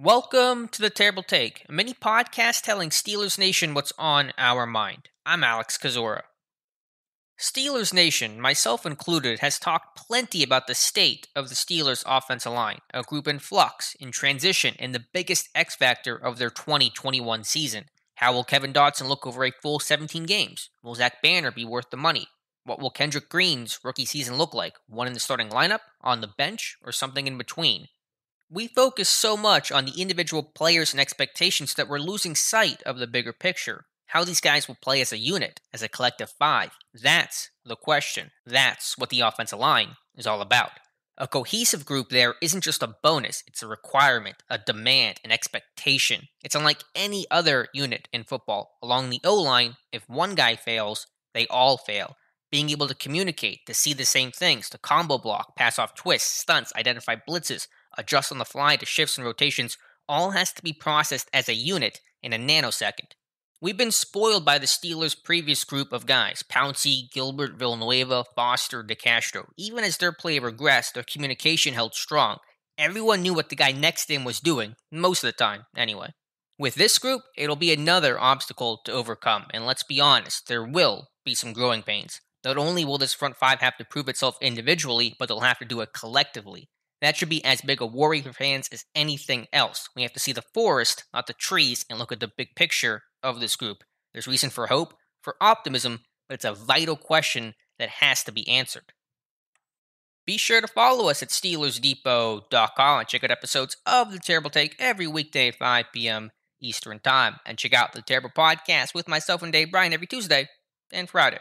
Welcome to the Terrible Take, a mini podcast telling Steelers Nation what's on our mind. I'm Alex Kazora. Steelers Nation, myself included, has talked plenty about the state of the Steelers' offensive line, a group in flux, in transition, and the biggest X factor of their 2021 season. How will Kevin Dotson look over a full 17 games? Will Zach Banner be worth the money? What will Kendrick Green's rookie season look like? One in the starting lineup, on the bench, or something in between? we focus so much on the individual players and expectations that we're losing sight of the bigger picture. How these guys will play as a unit, as a collective five. That's the question. That's what the offensive line is all about. A cohesive group there isn't just a bonus, it's a requirement, a demand, an expectation. It's unlike any other unit in football. Along the O line, if one guy fails, they all fail being able to communicate, to see the same things, to combo block, pass off twists, stunts, identify blitzes, Adjust on the fly to shifts and rotations, all has to be processed as a unit in a nanosecond. We've been spoiled by the Steelers' previous group of guys Pouncey, Gilbert, Villanueva, Foster, DeCastro. Even as their play regressed, their communication held strong. Everyone knew what the guy next to him was doing, most of the time, anyway. With this group, it'll be another obstacle to overcome, and let's be honest, there will be some growing pains. Not only will this front five have to prove itself individually, but they'll have to do it collectively. That should be as big a worry for fans as anything else. We have to see the forest, not the trees, and look at the big picture of this group. There's reason for hope, for optimism, but it's a vital question that has to be answered. Be sure to follow us at SteelersDepot.com and check out episodes of The Terrible Take every weekday at 5 p.m. Eastern Time. And check out The Terrible Podcast with myself and Dave Bryan every Tuesday and Friday.